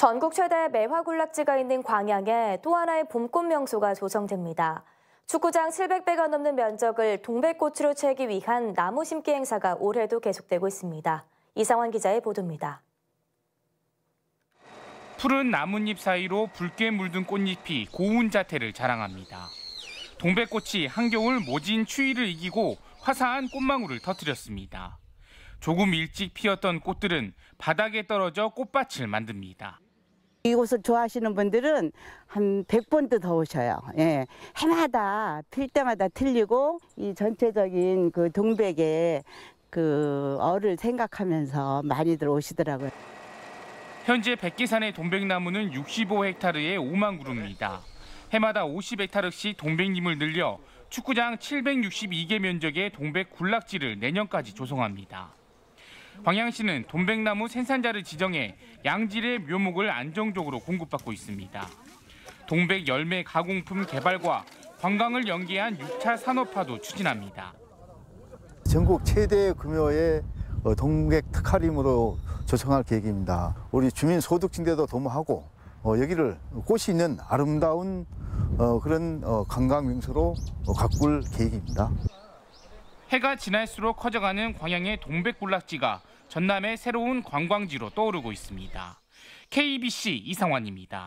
전국 최대 매화군락지가 있는 광양에 또 하나의 봄꽃 명소가 조성됩니다. 축구장 700배가 넘는 면적을 동백꽃으로 채기 위한 나무 심기 행사가 올해도 계속되고 있습니다. 이상환 기자의 보도입니다. 푸른 나뭇잎 사이로 붉게 물든 꽃잎이 고운 자태를 자랑합니다. 동백꽃이 한겨울 모진 추위를 이기고 화사한 꽃망울을 터뜨렸습니다. 조금 일찍 피었던 꽃들은 바닥에 떨어져 꽃밭을 만듭니다. 이곳을 좋아하시는 분들은 한 100번도 더 오셔요. 예. 해마다 필 때마다 틀리고 이 전체적인 그 동백의 그 어를 생각하면서 많이들 오시더라고요. 현재 백기산의 동백나무는 65헥타르에 5만 그루입니다. 해마다 50헥타르씩 동백림을 늘려 축구장 762개 면적의 동백 군락지를 내년까지 조성합니다. 광양시는 돈백나무 생산자를 지정해 양질의 묘목을 안정적으로 공급받고 있습니다. 동백 열매 가공품 개발과 관광을 연계한 6차 산업화도 추진합니다. 전국 최대 규모의 어, 동백 특화림으로 조성할 계획입니다. 우리 주민 소득 증대도 도모하고 어, 여기를 꽃이 있는 아름다운 어, 그런 관광 명소로 가꿀 계획입니다. 해가 지날수록 커져가는 광양의 동백군락지가 전남의 새로운 관광지로 떠오르고 있습니다. KBC 이상환입니다.